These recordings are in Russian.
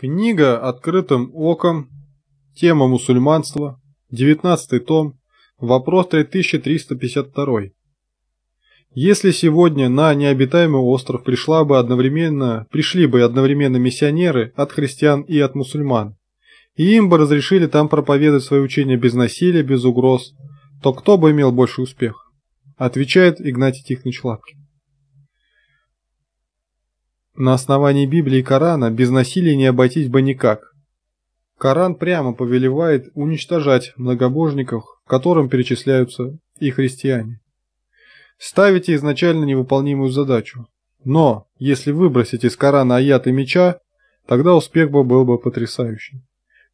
Книга «Открытым оком», тема мусульманства, 19 том, вопрос 3352. Если сегодня на необитаемый остров пришла бы одновременно, пришли бы одновременно миссионеры от христиан и от мусульман, и им бы разрешили там проповедовать свои учения без насилия, без угроз, то кто бы имел больше успех? Отвечает Игнатий Тихонович Лапкин. На основании Библии и Корана без насилия не обойтись бы никак. Коран прямо повелевает уничтожать многобожников, которым перечисляются и христиане. Ставите изначально невыполнимую задачу. Но, если выбросить из Корана аят и меча, тогда успех бы был бы потрясающим.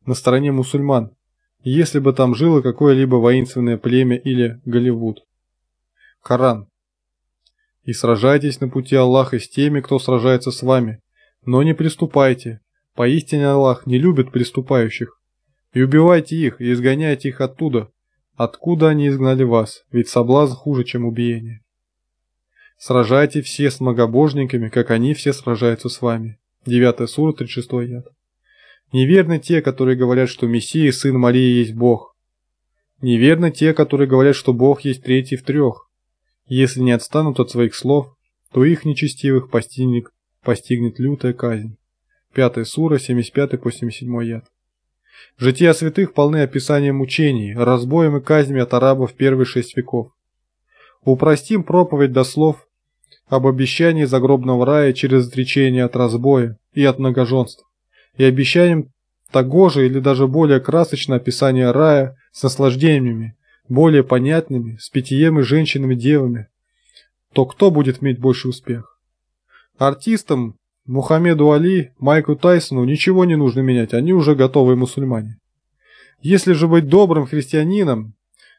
На стороне мусульман, если бы там жило какое-либо воинственное племя или Голливуд. Коран и сражайтесь на пути Аллаха с теми, кто сражается с вами, но не приступайте. Поистине Аллах не любит приступающих. И убивайте их, и изгоняйте их оттуда, откуда они изгнали вас, ведь соблазн хуже, чем убиение. Сражайте все с многобожниками, как они все сражаются с вами. 9 сура, 36 яд. Неверны те, которые говорят, что Мессия, сын Марии, есть Бог. Неверны те, которые говорят, что Бог есть третий в трех. Если не отстанут от своих слов, то их нечестивых постигнет, постигнет лютая казнь. 5 сура, 75 по 77 яд. Жития святых полны описания мучений, разбоем и казнями от арабов первых шесть веков. Упростим проповедь до слов об обещании загробного рая через отречение от разбоя и от многоженства, и обещанием того же или даже более красочное описание рая с наслаждениями, более понятными, с питьем и женщинами-девами, то кто будет иметь больше успех? Артистам Мухаммеду Али, Майку Тайсону ничего не нужно менять, они уже готовые мусульмане. Если же быть добрым христианином,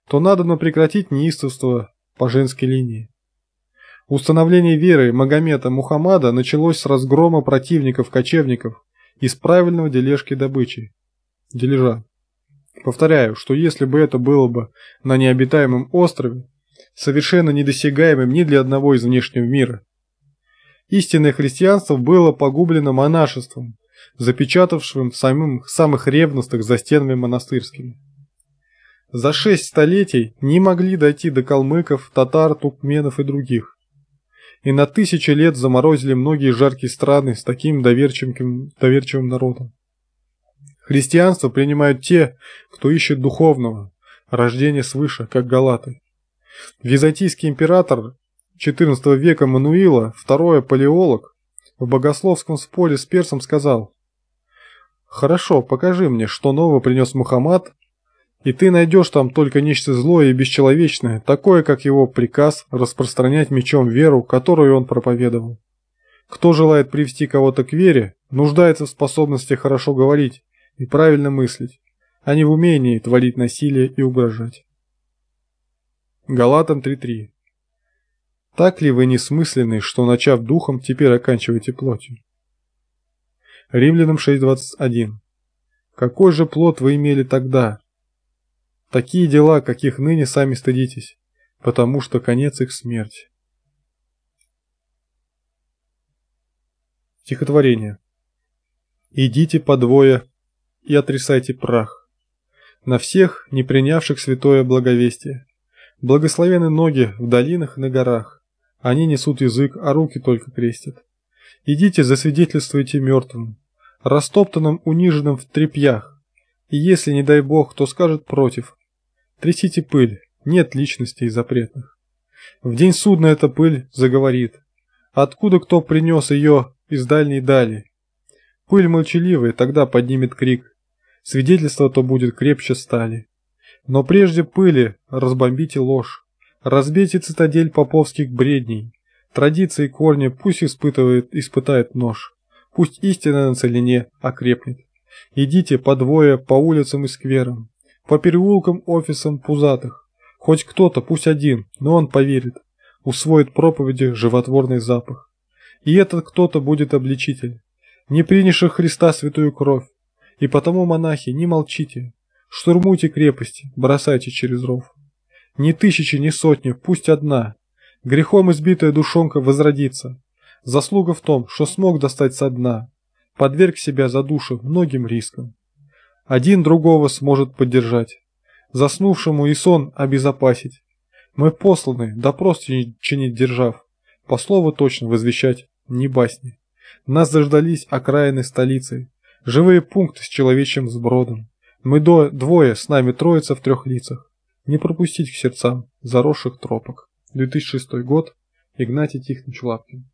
то надо нам прекратить неистовство по женской линии. Установление веры Магомета Мухаммада началось с разгрома противников-кочевников и с правильного дележки добычи, дележа. Повторяю, что если бы это было бы на необитаемом острове, совершенно недосягаемым ни для одного из внешнего мира. Истинное христианство было погублено монашеством, запечатавшим самым, самых ревностных за стенами монастырскими. За шесть столетий не могли дойти до калмыков, татар, тукменов и других. И на тысячи лет заморозили многие жаркие страны с таким доверчивым, доверчивым народом. Христианство принимают те, кто ищет духовного, рождения свыше, как галаты. Византийский император XIV века Мануила, II палеолог, в богословском споре с персом сказал «Хорошо, покажи мне, что нового принес Мухаммад, и ты найдешь там только нечто злое и бесчеловечное, такое, как его приказ распространять мечом веру, которую он проповедовал. Кто желает привести кого-то к вере, нуждается в способности хорошо говорить, и правильно мыслить, а не в умении творить насилие и угрожать. Галатам 3.3 Так ли вы несмысленны, что начав духом, теперь оканчиваете плотью? Римлянам 6.21 Какой же плод вы имели тогда? Такие дела, каких ныне сами стыдитесь, потому что конец их смерть. Стихотворение. «Идите по двое и отрисайте прах. На всех, не принявших святое благовестие. Благословены ноги в долинах и на горах. Они несут язык, а руки только крестят. Идите, засвидетельствуйте мертвым, растоптанным, униженным в трепьях. И если, не дай бог, то скажет против, трясите пыль, нет личностей запретных. В день судна эта пыль заговорит. Откуда кто принес ее из дальней дали? Пыль молчаливая тогда поднимет крик. Свидетельство-то будет крепче стали. Но прежде пыли разбомбите ложь, разбейте цитадель поповских бредней. Традиции корни пусть испытывает, испытает нож, пусть истина на целине окрепнет. Идите по двое по улицам и скверам, по переулкам офисам пузатых. Хоть кто-то, пусть один, но он поверит, усвоит проповеди животворный запах. И этот кто-то будет обличитель, не принявших Христа святую кровь, и потому, монахи, не молчите, штурмуйте крепости, бросайте через ров. Ни тысячи, ни сотни, пусть одна, грехом избитая душонка возродится. Заслуга в том, что смог достать со дна, подверг себя за душу многим рискам. Один другого сможет поддержать, заснувшему и сон обезопасить. Мы посланы, допрос чинить держав, по слову точно возвещать, не басни. Нас заждались окраины столицы, Живые пункты с человечьим сбродом. Мы до двое, с нами троица в трех лицах. Не пропустить к сердцам заросших тропок. 2006 год. Игнатий Тихонович Лапкин.